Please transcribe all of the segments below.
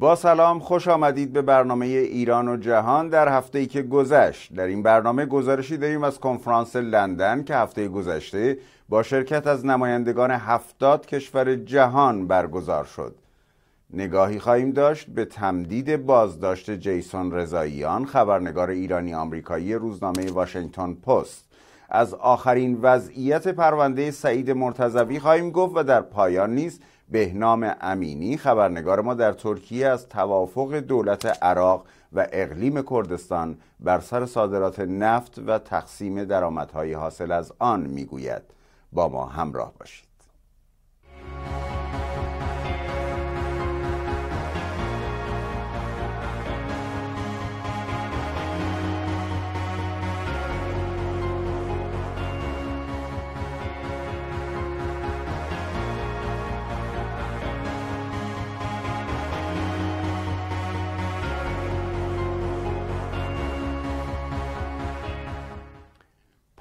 با سلام خوش آمدید به برنامه ایران و جهان در هفته ای که گذشت در این برنامه گزارشی داریم از کنفرانس لندن که هفته گذشته با شرکت از نمایندگان هفتاد کشور جهان برگزار شد نگاهی خواهیم داشت به تمدید بازداشت جیسون رضاییان خبرنگار ایرانی آمریکایی روزنامه واشنگتن پست از آخرین وضعیت پرونده سعید مرتضوی خواهیم گفت و در پایان نیست بهنام امینی خبرنگار ما در ترکیه از توافق دولت عراق و اقلیم کردستان بر سر صادرات نفت و تقسیم درآمدهای حاصل از آن میگوید با ما همراه باشید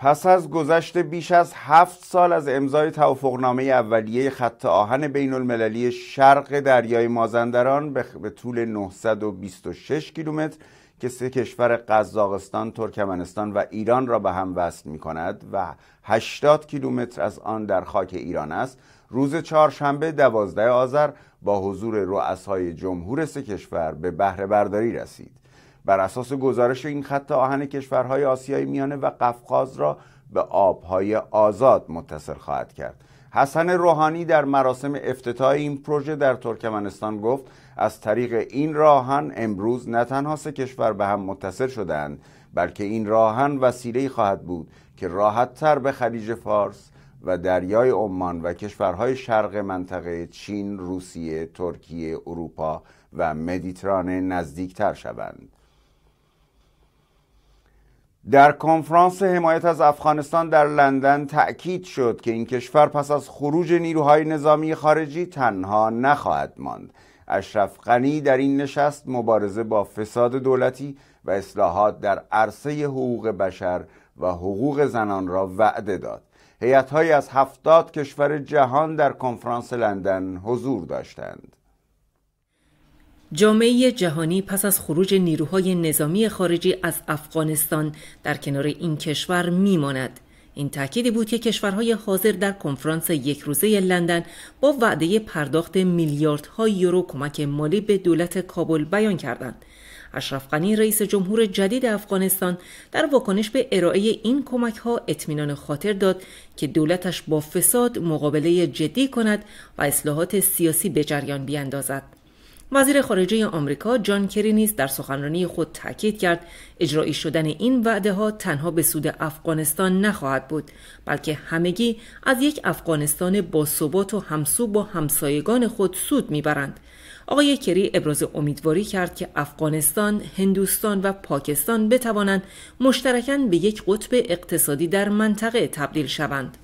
پس از گذشت بیش از هفت سال از امضای توافقنامه اولیه خط آهن بین المللی شرق دریای مازندران به طول 926 کیلومتر که سه کشور قزاقستان، ترکمنستان و ایران را به هم وصل می کند و 80 کیلومتر از آن در خاک ایران است روز چهارشنبه دوازده آذر با حضور رؤسای جمهور سه کشور به بهره برداری رسید بر اساس گزارش این خط آهن کشورهای آسیای میانه و قفقاز را به آبهای آزاد متصل خواهد کرد حسن روحانی در مراسم افتتاح این پروژه در ترکمنستان گفت از طریق این راهن امروز نه تنها سه کشور به هم متصل شدند بلکه این راهن وسیله خواهد بود که تر به خلیج فارس و دریای عمان و کشورهای شرق منطقه چین، روسیه، ترکیه، اروپا و مدیترانه نزدیکتر شوند. در کنفرانس حمایت از افغانستان در لندن تأکید شد که این کشور پس از خروج نیروهای نظامی خارجی تنها نخواهد ماند اشرف غنی در این نشست مبارزه با فساد دولتی و اصلاحات در عرصه حقوق بشر و حقوق زنان را وعده داد هیئت‌های از هفتاد کشور جهان در کنفرانس لندن حضور داشتند جامعه جهانی پس از خروج نیروهای نظامی خارجی از افغانستان در کنار این کشور میماند این تأکیدی بود که کشورهای حاضر در کنفرانس یک روزه لندن با وعده پرداخت میلیاردها یورو کمک مالی به دولت کابل بیان کردند. اشرف غنی رئیس جمهور جدید افغانستان در واکنش به ارائه این کمک ها اطمینان خاطر داد که دولتش با فساد مقابله جدی کند و اصلاحات سیاسی به جریان بیاندازد. وزیر خارجه آمریکا جان کری نیز در سخنرانی خود تاکید کرد اجرایی شدن این وعده ها تنها به سود افغانستان نخواهد بود بلکه همگی از یک افغانستان با ثبات و همسو با همسایگان خود سود میبرند آقای کری ابراز امیدواری کرد که افغانستان، هندوستان و پاکستان بتوانند مشترکاً به یک قطب اقتصادی در منطقه تبدیل شوند.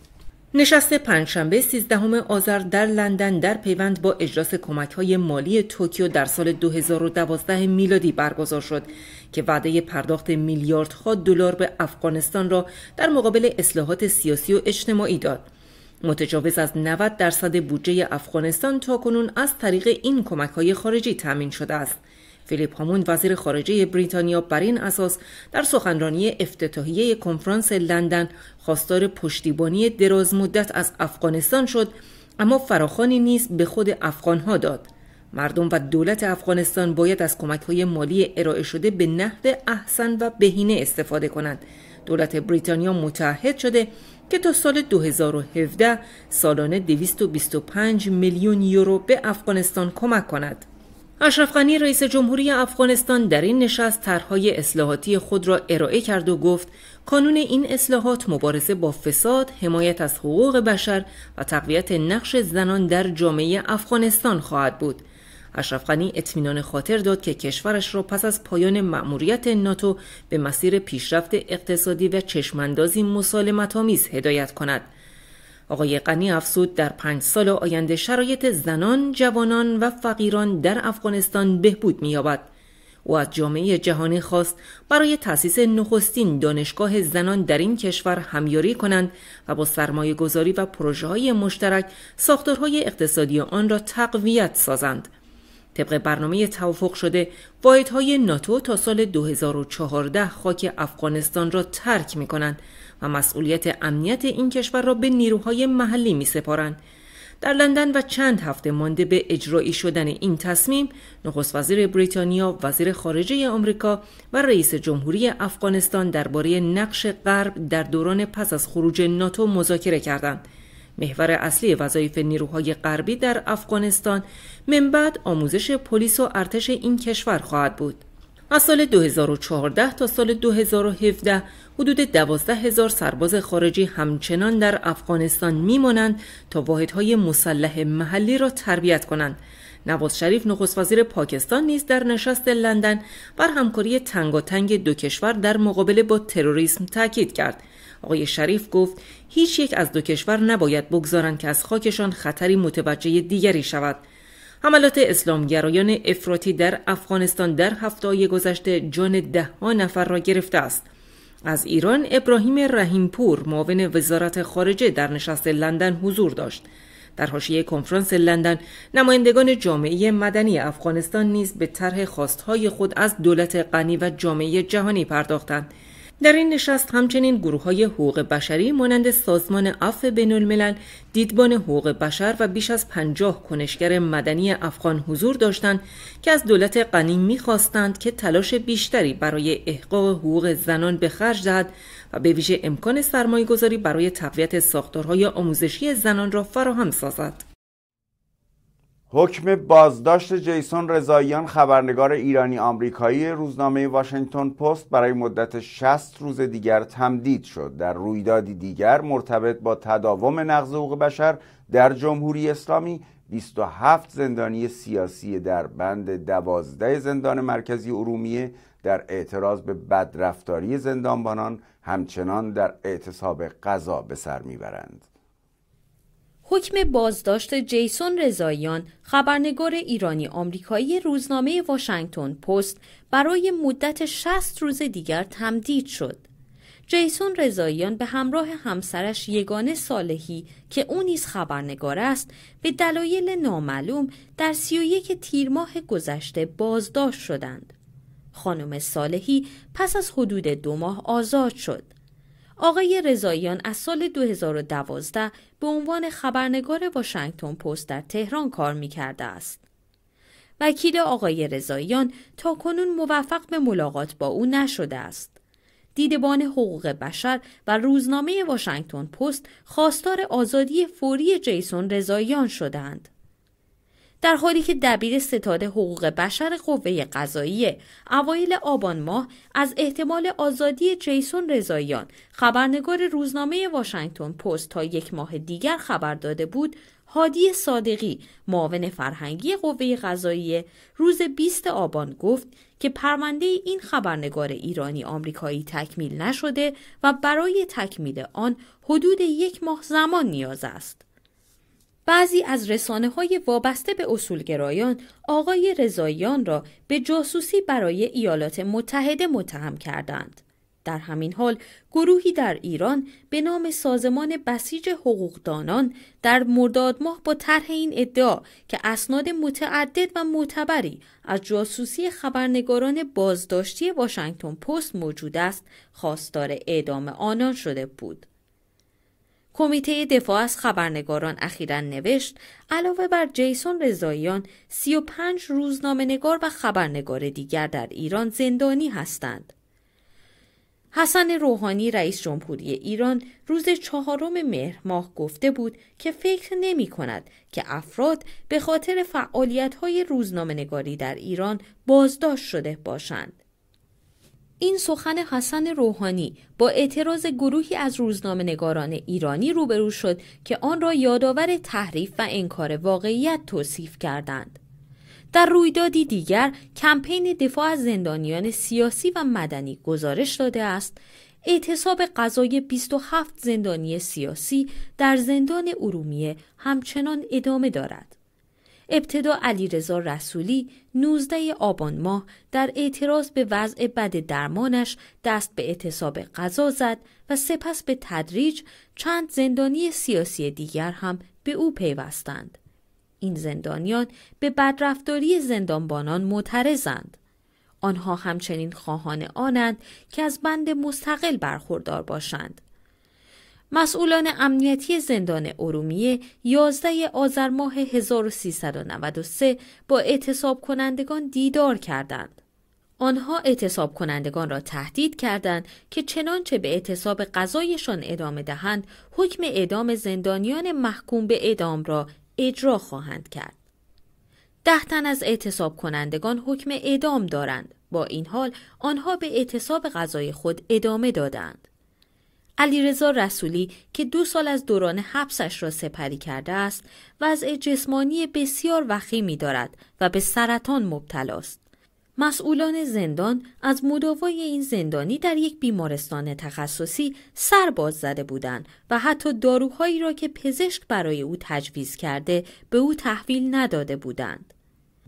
نشست پنجشنبه 13 آذر در لندن در پیوند با اجلاس کمک های مالی توکیو در سال 2012 میلادی برگزار شد که وعده پرداخت میلیاردها دلار به افغانستان را در مقابل اصلاحات سیاسی و اجتماعی داد. متجاوز از 90 درصد بودجه افغانستان تا کنون از طریق این کمک های خارجی تامین شده است. فیلیپ هامون وزیر خارجه بریتانیا بر این اساس در سخنرانی افتتاحیه کنفرانس لندن خواستار پشتیبانی درازمدت مدت از افغانستان شد اما فراخانی نیز به خود افغانها داد مردم و دولت افغانستان باید از کمکهای مالی ارائه شده به نحو احسن و بهینه استفاده کنند دولت بریتانیا متحد شده که تا سال 2017 سالانه 225 میلیون یورو به افغانستان کمک کند اشرف رئیس جمهوری افغانستان در این نشست طرحهای اصلاحاتی خود را ارائه کرد و گفت کانون این اصلاحات مبارزه با فساد، حمایت از حقوق بشر و تقویت نقش زنان در جامعه افغانستان خواهد بود. اشرف اطمینان خاطر داد که کشورش را پس از پایان مأموریت ناتو به مسیر پیشرفت اقتصادی و چشماندازی مسالمت‌آمیز هدایت کند. آقای غنی افسود در پنج سال آینده شرایط زنان، جوانان و فقیران در افغانستان بهبود می‌یابد. و از جامعه جهانی خواست برای تأسیس نخستین دانشگاه زنان در این کشور همیاری کنند و با سرمایه گذاری و پروژه های مشترک ساختارهای اقتصادی آن را تقویت سازند. طبق برنامه توافق شده واحدهای ناتو تا سال 2014 خاک افغانستان را ترک می کنند و مسئولیت امنیت این کشور را به نیروهای محلی می سپارند. در لندن و چند هفته مانده به اجرایی شدن این تصمیم نخست وزیر بریتانیا وزیر خارجه آمریکا و رئیس جمهوری افغانستان درباره نقش غرب در دوران پس از خروج ناتو مذاکره کردند محور اصلی وظایف نیروهای غربی در افغانستان من بعد آموزش پلیس و ارتش این کشور خواهد بود از سال 2014 تا سال 2017 حدود 12 هزار سرباز خارجی همچنان در افغانستان میمانند تا واحدهای مسلح محلی را تربیت کنند. نواز شریف نخست وزیر پاکستان نیز در نشست لندن بر همکاری تنگاتنگ دو کشور در مقابله با تروریسم تاکید کرد. آقای شریف گفت هیچ یک از دو کشور نباید بگذارند که از خاکشان خطری متوجه دیگری شود. حملات اسلامگرایان افراطی در افغانستان در هفته گذشته جان ده ها نفر را گرفته است از ایران ابراهیم رحیمپور معاون وزارت خارجه در نشست لندن حضور داشت در حاشیه کنفرانس لندن نمایندگان جامعه مدنی افغانستان نیز به طرح خواستهای خود از دولت غنی و جامعه جهانی پرداختند در این نشست همچنین گروه های حقوق بشری مانند سازمان اف بین الملل، دیدبان حقوق بشر و بیش از پنجاه کنشگر مدنی افغان حضور داشتند که از دولت غنی میخواستند که تلاش بیشتری برای احقاق حقوق زنان به خرج دهد و به ویژه امکان سرمایهگذاری برای تقویت ساختارهای آموزشی زنان را فراهم سازد. حکم بازداشت جیسون رضاییان خبرنگار ایرانی آمریکایی روزنامه واشنگتن پست برای مدت 60 روز دیگر تمدید شد در رویدادی دیگر مرتبط با تداوم نقض حقوق بشر در جمهوری اسلامی 27 زندانی سیاسی در بند 12 زندان مرکزی ارومیه در اعتراض به بدرفتاری زندانبانان همچنان در اعتصاب قضا به سر میبرند حکم بازداشت جیسون رضاییان خبرنگار ایرانی آمریکایی روزنامه واشنگتن پست برای مدت 60 روز دیگر تمدید شد. جیسون رضاییان به همراه همسرش یگانه صالحی که او نیز خبرنگار است به دلایل نامعلوم در 31 تیر ماه گذشته بازداشت شدند. خانم صالحی پس از حدود دو ماه آزاد شد. آقای رضاییان از سال 2012 به عنوان خبرنگار واشنگتن پست در تهران کار می کرده است. وکیل آقای رضاییان تا کنون موفق به ملاقات با او نشده است. دیدبان حقوق بشر و روزنامه واشنگتن پست خواستار آزادی فوری جیسون رضاییان شدند. در حالی که دبیر ستاد حقوق بشر قوه قضاییه اوایل آبان ماه از احتمال آزادی جیسون رضاییان خبرنگار روزنامه واشنگتن پست تا یک ماه دیگر خبر داده بود هادی صادقی معاون فرهنگی قوه قضایی روز 20 آبان گفت که پرونده این خبرنگار ایرانی آمریکایی تکمیل نشده و برای تکمیل آن حدود یک ماه زمان نیاز است. بعضی از رسانه های وابسته به اصولگرایان آقای رضاییان را به جاسوسی برای ایالات متحده متهم کردند. در همین حال گروهی در ایران به نام سازمان بسیج حقوقدانان در مرداد ماه با طرح این ادعا که اسناد متعدد و معتبری از جاسوسی خبرنگاران بازداشتی واشنگتن پست موجود است خواستار اعدام آنان شده بود کمیته دفاع از خبرنگاران اخیرا نوشت علاوه بر جیسون رضاییان 35 روزنامه نگار و خبرنگار دیگر در ایران زندانی هستند. حسن روحانی رئیس جمهوری ایران روز چهارم مهر ماه گفته بود که فکر نمی کند که افراد به خاطر فعالیت های روزنامه نگاری در ایران بازداشت شده باشند. این سخن حسن روحانی با اعتراض گروهی از روزنامه نگاران ایرانی روبرو شد که آن را یادآور تحریف و انکار واقعیت توصیف کردند. در رویدادی دیگر کمپین دفاع از زندانیان سیاسی و مدنی گزارش داده است اعتصاب قضای 27 زندانی سیاسی در زندان ارومیه همچنان ادامه دارد. ابتدا علیرضا رسولی 19 آبان ماه در اعتراض به وضع بد درمانش دست به اعتصاب غذا زد و سپس به تدریج چند زندانی سیاسی دیگر هم به او پیوستند. این زندانیان به بدرفتاری زندانبانان معترضند. آنها همچنین خواهان آنند که از بند مستقل برخوردار باشند. مسئولان امنیتی زندان ارومیه 11 آذر ماه 1393 با اعتصاب کنندگان دیدار کردند. آنها اعتصاب کنندگان را تهدید کردند که چنانچه به اعتصاب قضایشان ادامه دهند حکم اعدام زندانیان محکوم به اعدام را اجرا خواهند کرد. ده تن از اعتصاب کنندگان حکم اعدام دارند. با این حال آنها به اعتصاب غذای خود ادامه دادند. علیرضا رسولی که دو سال از دوران حبسش را سپری کرده است وضع جسمانی بسیار وخیمی دارد و به سرطان مبتلا است مسئولان زندان از مداوای این زندانی در یک بیمارستان تخصصی سر باز زده بودند و حتی داروهایی را که پزشک برای او تجویز کرده به او تحویل نداده بودند.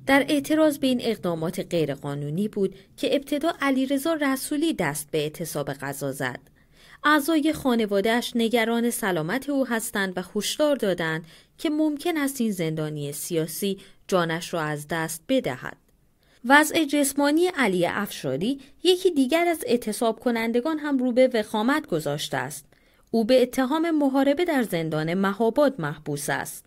در اعتراض به این اقدامات غیرقانونی بود که ابتدا علیرضا رسولی دست به اعتصاب غذا زد. اعضای خانوادهش نگران سلامت او هستند و هشدار دادند که ممکن است این زندانی سیاسی جانش را از دست بدهد. وضع جسمانی علی افشاری یکی دیگر از اعتصاب کنندگان هم رو به وخامت گذاشته است. او به اتهام محاربه در زندان مهاباد محبوس است.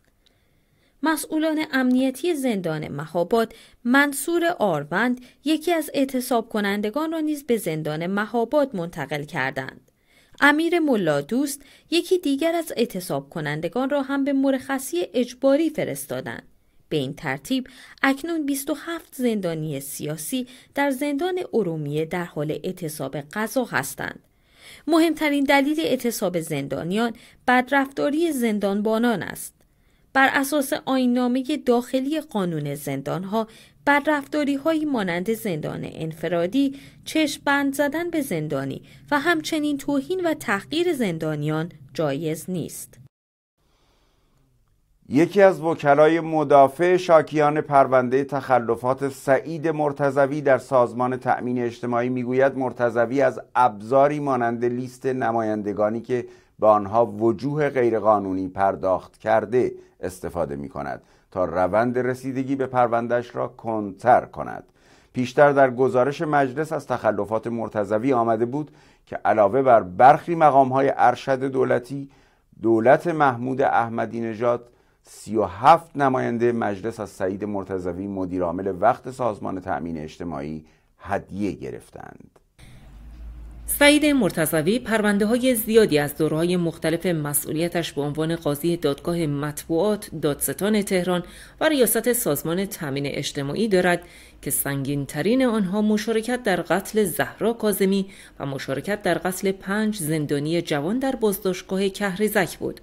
مسئولان امنیتی زندان مهاباد منصور آروند یکی از اعتصاب کنندگان را نیز به زندان مهاباد منتقل کردند. امیر ملا دوست یکی دیگر از اعتصاب کنندگان را هم به مرخصی اجباری فرستادند. به این ترتیب اکنون 27 زندانی سیاسی در زندان ارومیه در حال اعتصاب قضا هستند. مهمترین دلیل اعتصاب زندانیان بدرفتاری زندانبانان است. بر اساس آینامه داخلی قانون زندانها بر رفتاری هایی مانند زندان انفرادی چشم بند زدن به زندانی و همچنین توهین و تحقیر زندانیان جایز نیست. یکی از وکلای مدافع شاکیان پرونده تخلفات سعید مرتزوی در سازمان تأمین اجتماعی میگوید مرتزوی از ابزاری مانند لیست نمایندگانی که به آنها وجوه غیرقانونی پرداخت کرده استفاده می کند تا روند رسیدگی به پروندهش را کنتر کند پیشتر در گزارش مجلس از تخلفات مرتضوی آمده بود که علاوه بر برخی مقامهای ارشد دولتی دولت محمود احمدی نژاد 37 نماینده مجلس از سعید مرتضوی مدیرعامل وقت سازمان تأمین اجتماعی هدیه گرفتند سعید مرتضوی پرونده های زیادی از دورهای مختلف مسئولیتش به عنوان قاضی دادگاه مطبوعات، دادستان تهران و ریاست سازمان تامین اجتماعی دارد که سنگین ترین آنها مشارکت در قتل زهرا کازمی و مشارکت در قتل پنج زندانی جوان در بازداشتگاه کهریزک بود.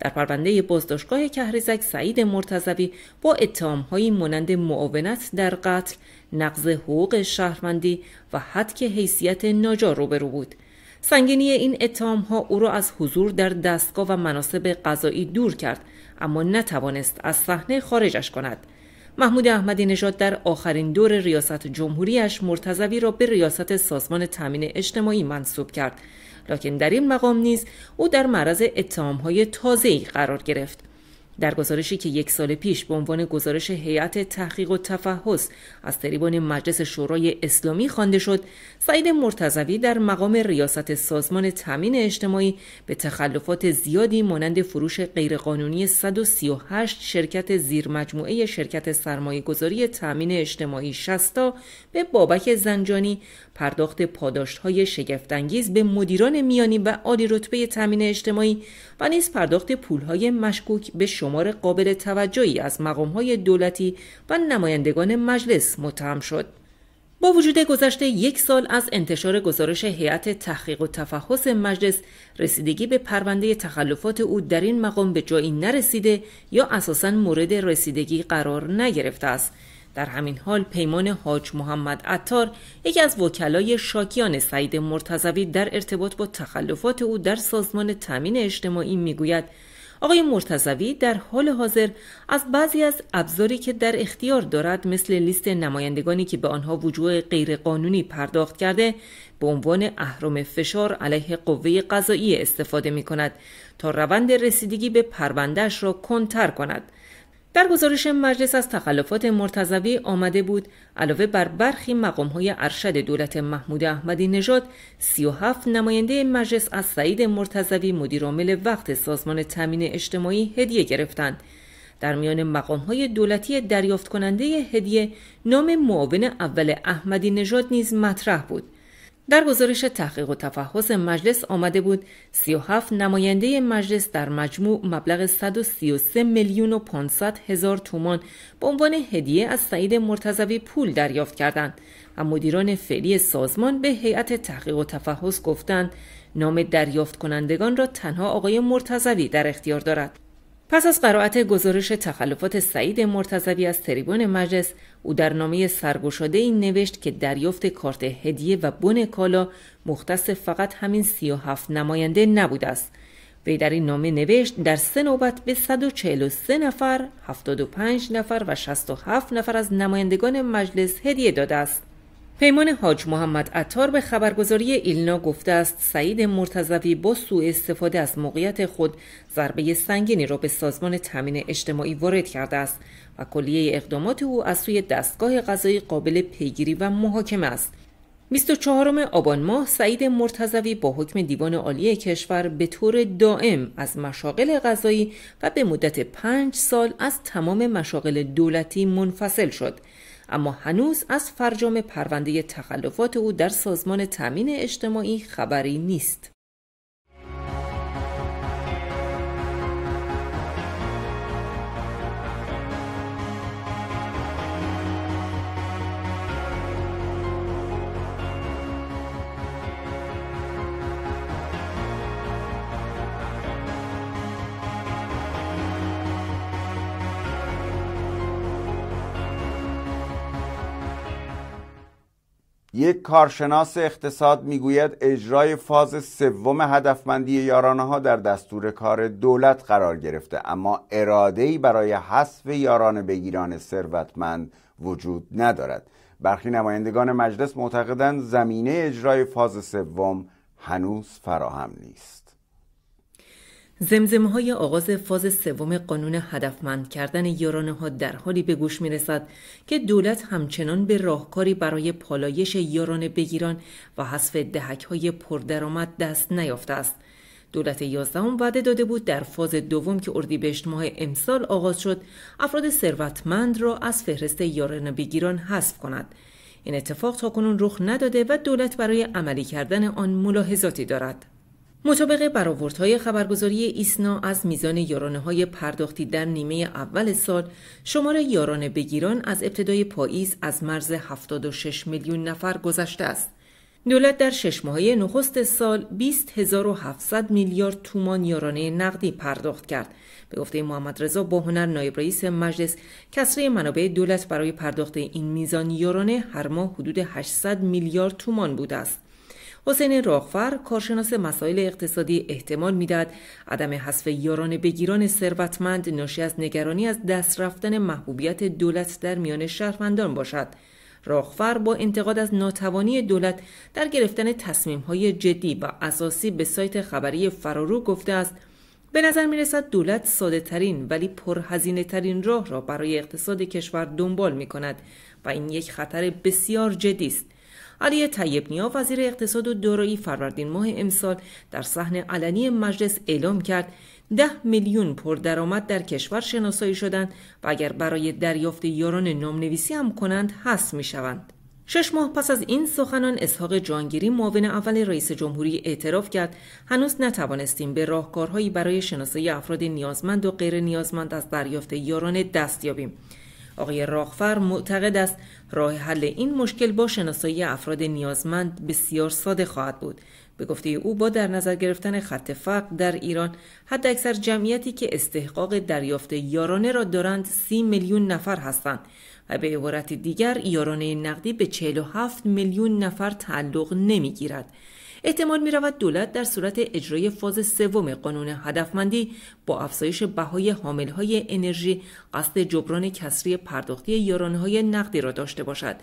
در پرونده بازداشتگاه کهریزک سعید مرتضوی با اتهامهایی مانند معاونت در قتل نقض حقوق شهروندی و حدک حیثیت ناجا روبرو بود سنگینی این اتهام ها او را از حضور در دستگاه و مناسب قضایی دور کرد اما نتوانست از صحنه خارجش کند محمود احمدی نژاد در آخرین دور ریاست جمهوریش مرتضوی را به ریاست سازمان تامین اجتماعی منصوب کرد لکن در این مقام نیز او در معرض تازه ای قرار گرفت در گزارشی که یک سال پیش به عنوان گزارش هیئت تحقیق و تفحص از تریبون مجلس شورای اسلامی خوانده شد سعید مرتضوی در مقام ریاست سازمان تامین اجتماعی به تخلفات زیادی مانند فروش غیرقانونی 138 شرکت زیرمجموعه شرکت سرمایهگذاری تامین اجتماعی شستا به بابک زنجانی پرداخت های شگفتانگیز به مدیران میانی و عالی رتبه تامین اجتماعی و نیز پرداخت پول‌های مشکوک به شمار قابل توجهی از مقامهای دولتی و نمایندگان مجلس متهم شد. با وجود گذشته یک سال از انتشار گزارش هیئت تحقیق و تفحص مجلس رسیدگی به پرونده تخلفات او در این مقام به جایی نرسیده یا اساسا مورد رسیدگی قرار نگرفته است در همین حال پیمان حاج محمد عطار یکی از وکلای شاکیان سعید مرتضوی در ارتباط با تخلفات او در سازمان تامین اجتماعی میگوید آقای مرتزوی در حال حاضر از بعضی از ابزاری که در اختیار دارد مثل لیست نمایندگانی که به آنها وجوه غیرقانونی پرداخت کرده به عنوان اهرم فشار علیه قوه قضایی استفاده می کند تا روند رسیدگی به پروندهش را کنتر کند در گزارش مجلس از تخلفات مرتضوی آمده بود علاوه بر برخی مقامهای ارشد دولت محمود احمدی نژاد 37 نماینده مجلس از سعید مرتضوی مدیرعامل وقت سازمان تامین اجتماعی هدیه گرفتند در میان مقامهای دولتی دریافت کننده هدیه نام معاون اول احمدی نژاد نیز مطرح بود در گزارش تحقیق و تفحص مجلس آمده بود 37 نماینده مجلس در مجموع مبلغ 133 میلیون و 500 هزار تومان به عنوان هدیه از سعید مرتضوی پول دریافت کردند و مدیران فعلی سازمان به هیئت تحقیق و تفحص گفتند نام دریافت کنندگان را تنها آقای مرتضوی در اختیار دارد پس از قرائت گزارش تخلفات سعید مرتضوی از تریبون مجلس او در نامه سرگشاده این نوشت که دریافت کارت هدیه و بن کالا مختص فقط همین 37 نماینده نبود است وی در این نامه نوشت در سه نوبت به 143 نفر، 75 نفر و 67 نفر از نمایندگان مجلس هدیه داده است. پیمان حاج محمد اتار به خبرگزاری ایلنا گفته است سعید مرتضوی با سوء استفاده از موقعیت خود ضربه سنگینی را به سازمان تامین اجتماعی وارد کرده است و کلیه اقدامات او از سوی دستگاه قضایی قابل پیگیری و محاکمه است 24 آبان ماه سعید مرتضوی با حکم دیوان عالی کشور به طور دائم از مشاغل غذایی و به مدت پنج سال از تمام مشاغل دولتی منفصل شد اما هنوز از فرجام پرونده تخلفات او در سازمان تامین اجتماعی خبری نیست یک کارشناس اقتصاد میگوید اجرای فاز سوم هدفمندی یارانه ها در دستور کار دولت قرار گرفته اما اراده برای حذف یارانه بگیران ثروتمند وجود ندارد برخی نمایندگان مجلس معتقدند زمینه اجرای فاز سوم هنوز فراهم نیست زمزمه های آغاز فاز سوم قانون هدفمند کردن یارانه ها در حالی به گوش می رسد که دولت همچنان به راهکاری برای پالایش یارانه بگیران و حذف دهک های پردرآمد دست نیافته است. دولت یازدهم وعده داده بود در فاز دوم که اردیبهشت ماه امسال آغاز شد افراد ثروتمند را از فهرست یارانه بگیران حذف کند. این اتفاق تاکنون رخ نداده و دولت برای عملی کردن آن ملاحظاتی دارد. مطابق برآوردهای خبرگزاری ایسنا از میزان یارانه های پرداختی در نیمه اول سال شمار یارانه بگیران از ابتدای پاییز از مرز 76 میلیون نفر گذشته است دولت در شش ماهه نخست سال 20700 میلیارد تومان یارانه نقدی پرداخت کرد به گفته محمد رضا با هنر نایب رئیس مجلس کسری منابع دولت برای پرداخت این میزان یارانه هر ماه حدود 800 میلیارد تومان بوده است حسین راغفر کارشناس مسائل اقتصادی احتمال میداد عدم حذف یاران بگیران ثروتمند ناشی از نگرانی از دست رفتن محبوبیت دولت در میان شهروندان باشد راغفر با انتقاد از ناتوانی دولت در گرفتن های جدی و اساسی به سایت خبری فرارو گفته است به نظر می رسد دولت ساده ترین ولی پرهزینه ترین راه را برای اقتصاد کشور دنبال می کند و این یک خطر بسیار جدی است علی طیب نیا وزیر اقتصاد و دارایی فروردین ماه امسال در صحن علنی مجلس اعلام کرد ده میلیون پردرآمد در کشور شناسایی شدند و اگر برای دریافت یاران نامنویسی هم کنند می شوند. شش ماه پس از این سخنان اسحاق جانگیری معاون اول رئیس جمهوری اعتراف کرد هنوز نتوانستیم به راهکارهایی برای شناسایی افراد نیازمند و غیر نیازمند از دریافت یاران دست یابیم آقای راغفر معتقد است راه حل این مشکل با شناسایی افراد نیازمند بسیار ساده خواهد بود به گفته او با در نظر گرفتن خط فقر در ایران حد اکثر جمعیتی که استحقاق دریافت یارانه را دارند 30 میلیون نفر هستند و به عبارت دیگر یارانه نقدی به 47 میلیون نفر تعلق نمی گیرد احتمال می رود دولت در صورت اجرای فاز سوم قانون هدفمندی با افزایش بهای حامل های انرژی قصد جبران کسری پرداختی یارانه های نقدی را داشته باشد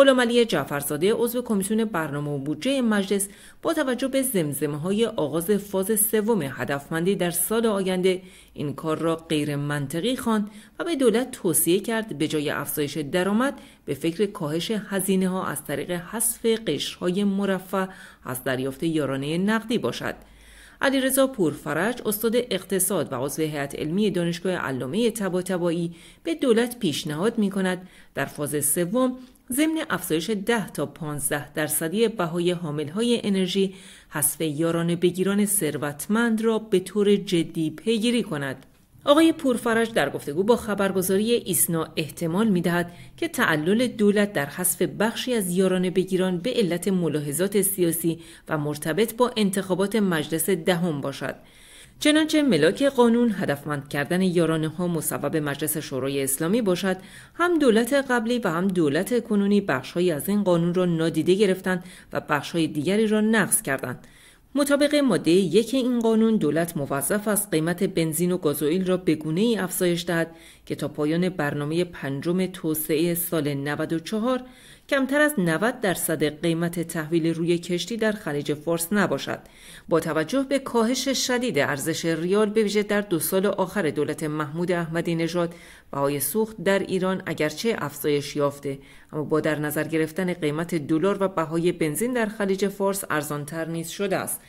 علی جعفرزاده عضو کمیسیون برنامه و بودجه مجلس با توجه به زمزمه های آغاز فاز سوم هدفمندی در سال آینده این کار را غیر منطقی خواند و به دولت توصیه کرد به جای افزایش درآمد به فکر کاهش هزینه ها از طریق حذف قشرهای مرفع از دریافت یارانه نقدی باشد علیرضا پورفرج استاد اقتصاد و عضو هیئت علمی دانشگاه علامه طباطبایی به دولت پیشنهاد می کند در فاز سوم ضمن افزایش 10 تا 15 درصدی بهای حاملهای انرژی حذف یاران بگیران ثروتمند را به طور جدی پیگیری کند. آقای پورفرج در گفتگو با خبرگزاری ایسنا احتمال دهد که تعلل دولت در حذف بخشی از یاران بگیران به علت ملاحظات سیاسی و مرتبط با انتخابات مجلس دهم باشد چنانچه ملاک قانون هدفمند کردن یارانه ها مصوب مجلس شورای اسلامی باشد هم دولت قبلی و هم دولت کنونی بخشهایی از این قانون را نادیده گرفتند و بخشهای دیگری را نقض کردند مطابق ماده یک این قانون دولت موظف است قیمت بنزین و گازوئیل را به گونه ای افزایش دهد که تا پایان برنامه پنجم توسعه سال 94 کمتر از 90 درصد قیمت تحویل روی کشتی در خلیج فارس نباشد با توجه به کاهش شدید ارزش ریال به ویژه در دو سال آخر دولت محمود احمدی نژاد بهای سوخت در ایران اگرچه افزایش یافته اما با در نظر گرفتن قیمت دلار و بهای بنزین در خلیج فارس ارزانتر نیز شده است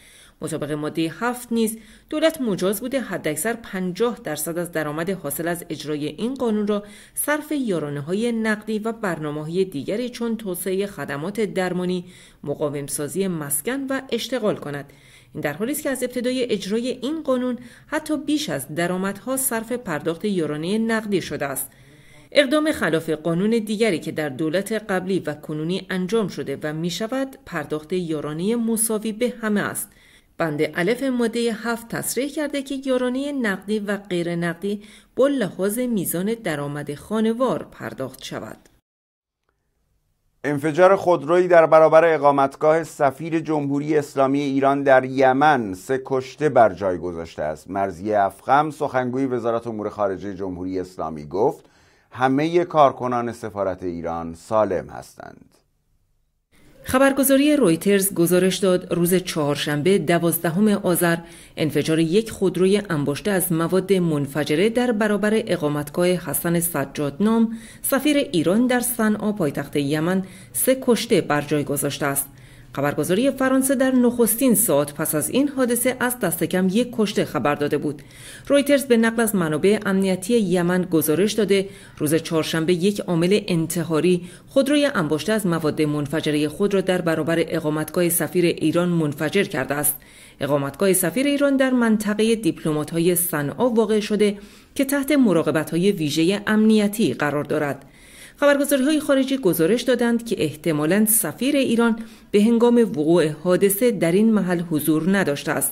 مطابق ماده هفت نیز دولت مجاز بوده حداکثر 50 درصد از درآمد حاصل از اجرای این قانون را صرف یارانه های نقدی و برنامه های دیگری چون توسعه خدمات درمانی، مقاومسازی مسکن و اشتغال کند. این در حالی است که از ابتدای اجرای این قانون حتی بیش از درآمدها صرف پرداخت یارانه نقدی شده است. اقدام خلاف قانون دیگری که در دولت قبلی و کنونی انجام شده و می شود پرداخت یارانه مساوی به همه است. بند الف ماده هفت تصریح کرده که یارانه نقدی و غیر نقدی با لحاظ میزان درآمد خانوار پرداخت شود. انفجار خودرویی در برابر اقامتگاه سفیر جمهوری اسلامی ایران در یمن سه کشته بر جای گذاشته است. مرزی افخم سخنگوی وزارت امور خارجه جمهوری اسلامی گفت همه کارکنان سفارت ایران سالم هستند. خبرگزاری رویترز گزارش داد روز چهارشنبه دوازدهم آذر انفجار یک خودروی انباشته از مواد منفجره در برابر اقامتگاه حسن سجاد نام سفیر ایران در صنعا پایتخت یمن سه کشته بر جای گذاشته است خبرگزاری فرانسه در نخستین ساعت پس از این حادثه از دست کم یک کشته خبر داده بود. رویترز به نقل از منابع امنیتی یمن گزارش داده روز چهارشنبه یک عامل انتحاری خودروی انباشته از مواد منفجره خود را در برابر اقامتگاه سفیر ایران منفجر کرده است. اقامتگاه سفیر ایران در منطقه دیپلمات‌های صنعا واقع شده که تحت مراقبت‌های ویژه امنیتی قرار دارد. خبرگزاری خارجی گزارش دادند که احتمالا سفیر ایران به هنگام وقوع حادثه در این محل حضور نداشته است.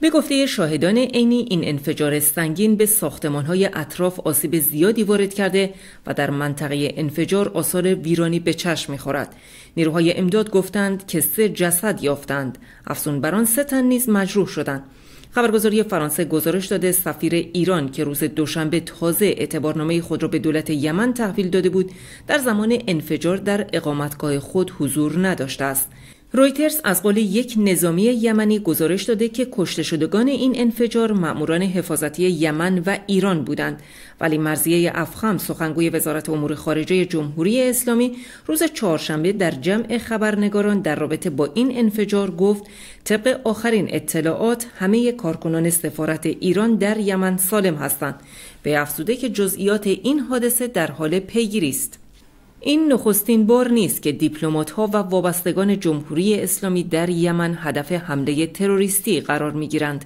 به گفته شاهدان عینی این انفجار سنگین به ساختمانهای اطراف آسیب زیادی وارد کرده و در منطقه انفجار آثار ویرانی به چشم میخورد نیروهای امداد گفتند که سه جسد یافتند افسونبران سه تن نیز مجروح شدند خبرگزاری فرانسه گزارش داده سفیر ایران که روز دوشنبه تازه اعتبارنامه خود را به دولت یمن تحویل داده بود در زمان انفجار در اقامتگاه خود حضور نداشته است رویترز از قول یک نظامی یمنی گزارش داده که کشته شدگان این انفجار ماموران حفاظتی یمن و ایران بودند ولی مرزیه افخم سخنگوی وزارت امور خارجه جمهوری اسلامی روز چهارشنبه در جمع خبرنگاران در رابطه با این انفجار گفت طبق آخرین اطلاعات همه کارکنان سفارت ایران در یمن سالم هستند به افزوده که جزئیات این حادثه در حال پیگیری است این نخستین بار نیست که دیپلمات ها و وابستگان جمهوری اسلامی در یمن هدف حمله تروریستی قرار می گیرند.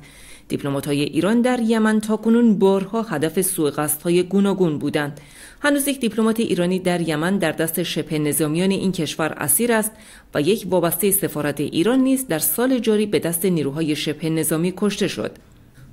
های ایران در یمن تا کنون بارها هدف سوء های گوناگون بودند. هنوز یک دیپلمات ایرانی در یمن در دست شبه نظامیان این کشور اسیر است و یک وابسته سفارت ایران نیز در سال جاری به دست نیروهای شبه نظامی کشته شد.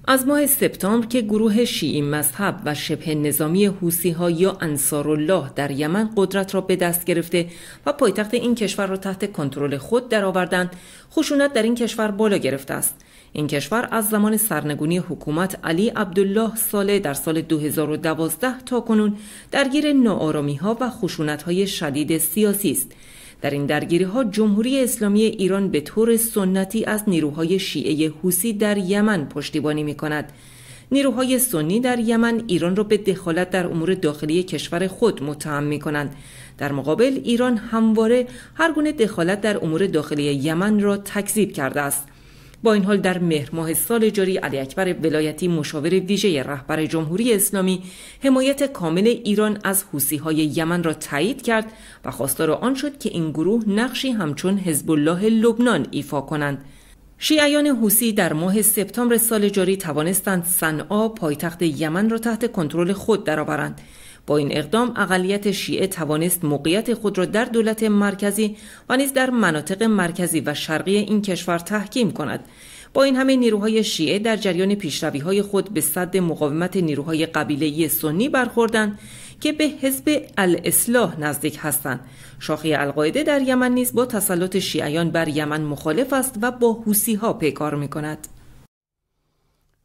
از ماه سپتامبر که گروه شیعی مذهب و شبه نظامی حوسی یا انصار الله در یمن قدرت را به دست گرفته و پایتخت این کشور را تحت کنترل خود درآوردند، خشونت در این کشور بالا گرفته است. این کشور از زمان سرنگونی حکومت علی عبدالله ساله در سال 2012 تا کنون درگیر ناآرامی ها و خشونت های شدید سیاسی است. در این درگیری ها جمهوری اسلامی ایران به طور سنتی از نیروهای شیعه حوسی در یمن پشتیبانی می کند. نیروهای سنی در یمن ایران را به دخالت در امور داخلی کشور خود متهم می کنند. در مقابل ایران همواره هر گونه دخالت در امور داخلی یمن را تکذیب کرده است. با این حال در مهر ماه سال جاری علی اکبر ولایتی مشاور ویژه رهبر جمهوری اسلامی حمایت کامل ایران از حوسی های یمن را تایید کرد و خواستار آن شد که این گروه نقشی همچون حزب الله لبنان ایفا کنند شیعیان حوسی در ماه سپتامبر سال جاری توانستند صنعا پایتخت یمن را تحت کنترل خود درآورند با این اقدام اقلیت شیعه توانست موقعیت خود را در دولت مرکزی و نیز در مناطق مرکزی و شرقی این کشور تحکیم کند با این همه نیروهای شیعه در جریان های خود به صد مقاومت نیروهای قبیله سنی برخوردند که به حزب الاصلاح نزدیک هستند شاخه القاعده در یمن نیز با تسلط شیعیان بر یمن مخالف است و با حوسی ها پیکار می کند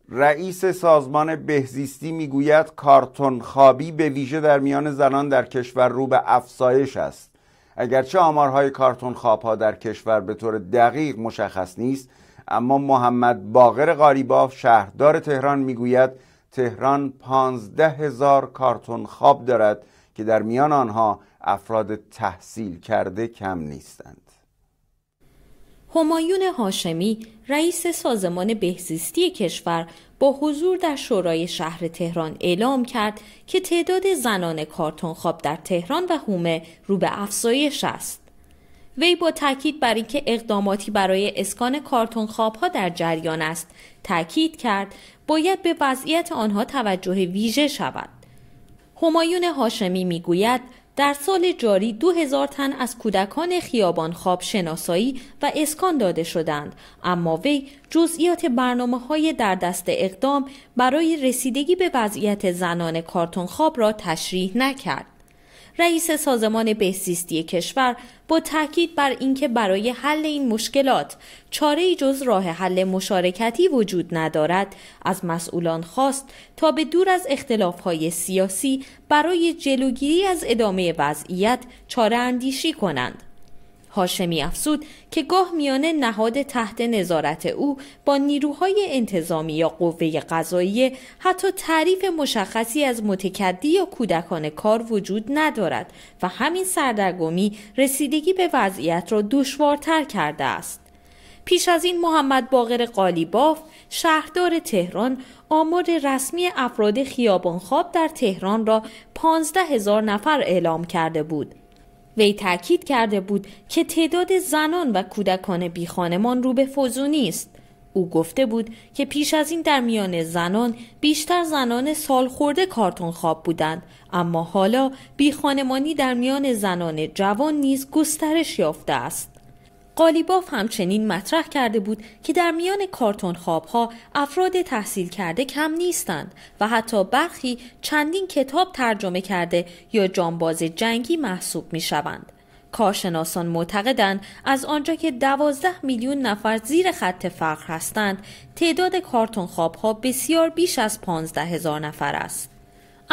رئیس سازمان بهزیستی میگوید کارتون خوابی به ویژه در میان زنان در کشور رو به افزایش است اگرچه آمارهای کارتون خوابها در کشور به طور دقیق مشخص نیست اما محمد باقر غاریباف شهردار تهران میگوید تهران پانزده هزار کارتون خواب دارد که در میان آنها افراد تحصیل کرده کم نیستند همایون هاشمی رئیس سازمان بهزیستی کشور با حضور در شورای شهر تهران اعلام کرد که تعداد زنان خواب در تهران و هومه رو به افزایش است. وی با تاکید بر اینکه اقداماتی برای اسکان کارتون ها در جریان است تاکید کرد باید به وضعیت آنها توجه ویژه شود همایون هاشمی میگوید در سال جاری 2000 تن از کودکان خیابان خواب شناسایی و اسکان داده شدند اما وی جزئیات برنامه های در دست اقدام برای رسیدگی به وضعیت زنان کارتون خواب را تشریح نکرد رئیس سازمان بهزیستی کشور با تاکید بر اینکه برای حل این مشکلات چاره جز راه حل مشارکتی وجود ندارد از مسئولان خواست تا به دور از اختلافهای سیاسی برای جلوگیری از ادامه وضعیت چاره اندیشی کنند هاشمی افسود که گاه میانه نهاد تحت نظارت او با نیروهای انتظامی یا قوه قضایی حتی تعریف مشخصی از متکدی یا کودکان کار وجود ندارد و همین سردرگمی رسیدگی به وضعیت را دشوارتر کرده است. پیش از این محمد باقر قالیباف شهردار تهران آمار رسمی افراد خیابانخواب در تهران را 15 هزار نفر اعلام کرده بود وی تاکید کرده بود که تعداد زنان و کودکان بیخانمان رو به فزونی است او گفته بود که پیش از این در میان زنان بیشتر زنان سالخورده کارتون خواب بودند اما حالا بی خانمانی در میان زنان جوان نیز گسترش یافته است قالیباف همچنین مطرح کرده بود که در میان کارتون خوابها افراد تحصیل کرده کم نیستند و حتی برخی چندین کتاب ترجمه کرده یا جانباز جنگی محسوب می شوند. کارشناسان معتقدند از آنجا که دوازده میلیون نفر زیر خط فقر هستند تعداد کارتون خوابها بسیار بیش از پانزده هزار نفر است.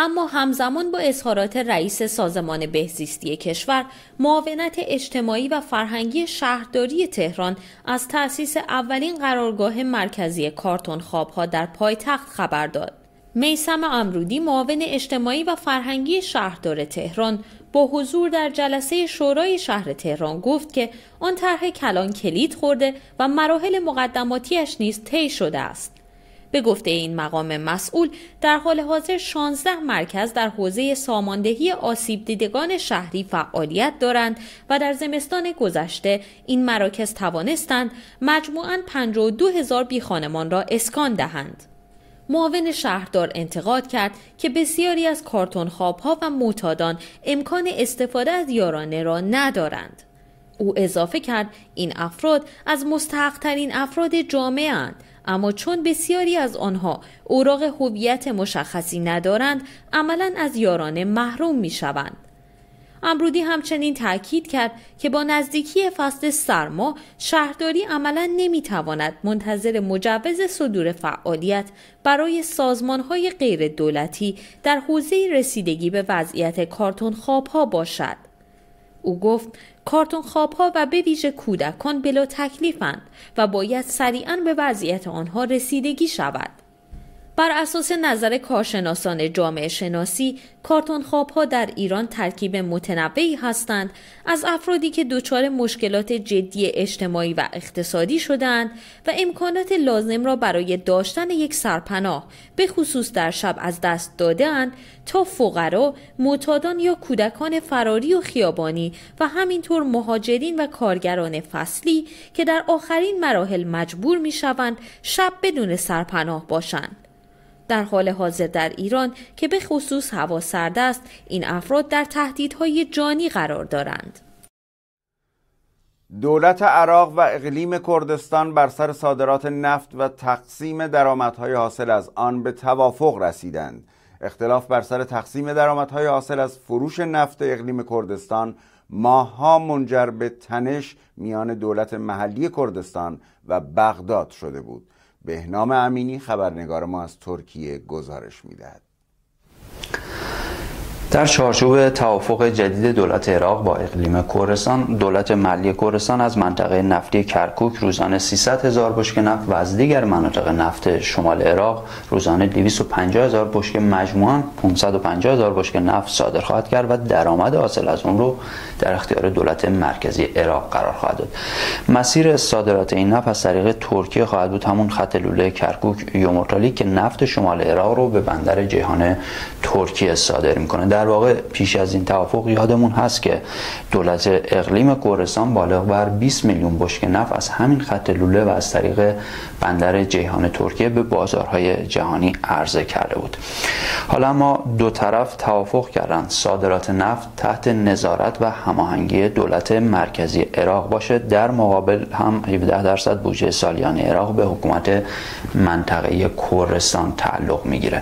اما همزمان با اظهارات رئیس سازمان بهزیستی کشور معاونت اجتماعی و فرهنگی شهرداری تهران از تأسیس اولین قرارگاه مرکزی کارتون خوابها در پایتخت خبر داد میسم امرودی معاون اجتماعی و فرهنگی شهردار تهران با حضور در جلسه شورای شهر تهران گفت که آن طرح کلان کلید خورده و مراحل مقدماتیش نیز طی شده است به گفته این مقام مسئول در حال حاضر 16 مرکز در حوزه ساماندهی آسیب دیدگان شهری فعالیت دارند و در زمستان گذشته این مراکز توانستند مجموعاً 52 هزار بی خانمان را اسکان دهند. معاون شهردار انتقاد کرد که بسیاری از کارتون خواب ها و معتادان امکان استفاده از یارانه را ندارند. او اضافه کرد این افراد از مستحقترین افراد جامعه اند اما چون بسیاری از آنها اوراق هویت مشخصی ندارند عملا از یارانه محروم می شوند. امرودی همچنین تاکید کرد که با نزدیکی فصل سرما شهرداری عملا نمیتواند منتظر مجوز صدور فعالیت برای سازمان های غیر دولتی در حوزه رسیدگی به وضعیت کارتون خواب ها باشد. او گفت کارتون خوابها و به ویژه کودکان بلا تکلیفند و باید سریعا به وضعیت آنها رسیدگی شود بر اساس نظر کارشناسان جامعه شناسی کارتون خواب ها در ایران ترکیب متنوعی هستند از افرادی که دچار مشکلات جدی اجتماعی و اقتصادی شدند و امکانات لازم را برای داشتن یک سرپناه به خصوص در شب از دست دادهاند تا فقرا، معتادان یا کودکان فراری و خیابانی و همینطور مهاجرین و کارگران فصلی که در آخرین مراحل مجبور می شوند شب بدون سرپناه باشند. در حال حاضر در ایران که به خصوص هوا سرد است این افراد در تهدیدهای جانی قرار دارند دولت عراق و اقلیم کردستان بر سر صادرات نفت و تقسیم درآمدهای حاصل از آن به توافق رسیدند اختلاف بر سر تقسیم درآمدهای حاصل از فروش نفت اقلیم کردستان ماهها منجر به تنش میان دولت محلی کردستان و بغداد شده بود بهنام امینی خبرنگار ما از ترکیه گزارش میدهد در چارچوب توافق جدید دولت عراق با اقلیم کردستان دولت ملی کردستان از منطقه نفتی کرکوک روزانه 300 هزار بشک نفت و از دیگر مناطق نفت شمال عراق روزانه 250 هزار بشک مجموعاً 550 هزار بشک نفت صادر خواهد کرد و درآمد حاصل از اون رو در اختیار دولت مرکزی عراق قرار خواهد داد مسیر صادرات این نفت از طریق ترکیه خواهد بود همون خط لوله کرکوک یومورتالی که نفت شمال عراق رو به بندر جهان ترکیه صادر میکنه در واقع پیش از این توافق یادمون هست که دولت اقلیم گورستان بالغ بر 20 میلیون بشک نفت از همین خط لوله و از طریق بندر جیهان ترکیه به بازارهای جهانی عرضه کرده بود حالا ما دو طرف توافق کردند صادرات نفت تحت نظارت و هماهنگی دولت مرکزی عراق باشه در مقابل هم 17 درصد بودجه سالیان عراق به حکومت منطقه کردستان تعلق میگیره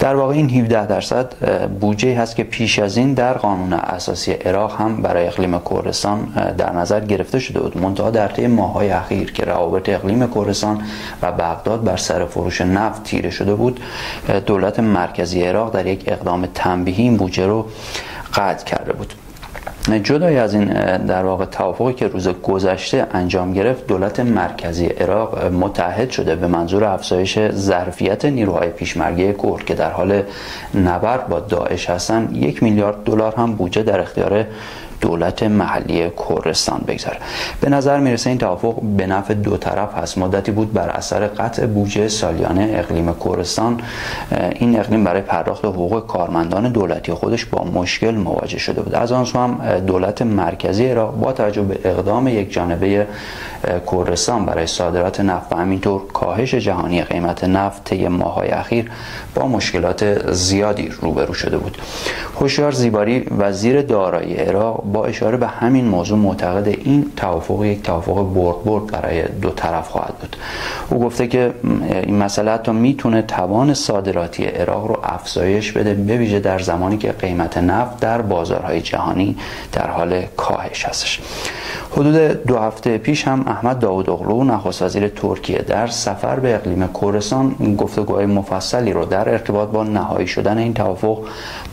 در واقع این 17 درصد بودجه هست که پیش از این در قانون اساسی عراق هم برای اقلیم کردستان در نظر گرفته شده بود منتها در طی ماههای اخیر که روابط اقلیم کردستان و بغداد بر سر فروش نفت تیره شده بود دولت مرکزی عراق در یک اقدام تنبیهی این بودجه رو قطع کرده بود جدای از این در واقع توافقی که روز گذشته انجام گرفت دولت مرکزی عراق متحد شده به منظور افزایش ظرفیت نیروهای پیشمرگه کرد که در حال نبرد با داعش هستن یک میلیارد دلار هم بودجه در اختیار دولت محلی کردستان بگذاره به نظر میرسه این توافق به نفع دو طرف هست مدتی بود بر اثر قطع بودجه سالیانه اقلیم کردستان این اقلیم برای پرداخت حقوق کارمندان دولتی خودش با مشکل مواجه شده بود از آن سو هم دولت مرکزی را با توجه به اقدام یک جانبه کردستان برای صادرات نفت و همینطور کاهش جهانی قیمت نفت طی ماهای اخیر با مشکلات زیادی روبرو شده بود هوشیار زیباری وزیر دارایی عراق با اشاره به همین موضوع معتقد این توافق یک توافق برد برد برای دو طرف خواهد بود او گفته که این مسئله حتی میتونه توان صادراتی عراق رو افزایش بده بویژه در زمانی که قیمت نفت در بازارهای جهانی در حال کاهش هستش حدود دو هفته پیش هم احمد داود اغلو نخست وزیر ترکیه در سفر به اقلیم کورسان گفتگوهای مفصلی رو در ارتباط با نهایی شدن این توافق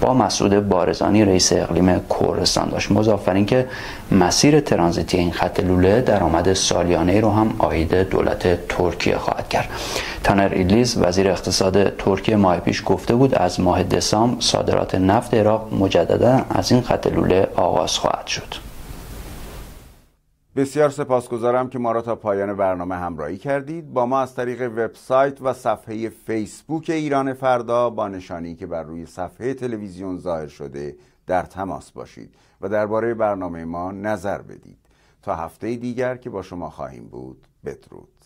با مسعود بارزانی رئیس اقلیم کورسان داشت هنوز آفرین که مسیر ترانزیتی این خط لوله درآمد سالیانه رو هم آید دولت ترکیه خواهد کرد تانر ایدلیز وزیر اقتصاد ترکیه ماه پیش گفته بود از ماه دسام صادرات نفت عراق مجددا از این خط لوله آغاز خواهد شد بسیار سپاسگزارم که ما را تا پایان برنامه همراهی کردید با ما از طریق وبسایت و صفحه فیسبوک ایران فردا با نشانی که بر روی صفحه تلویزیون ظاهر شده در تماس باشید و درباره برنامه ما نظر بدید تا هفته دیگر که با شما خواهیم بود بدرود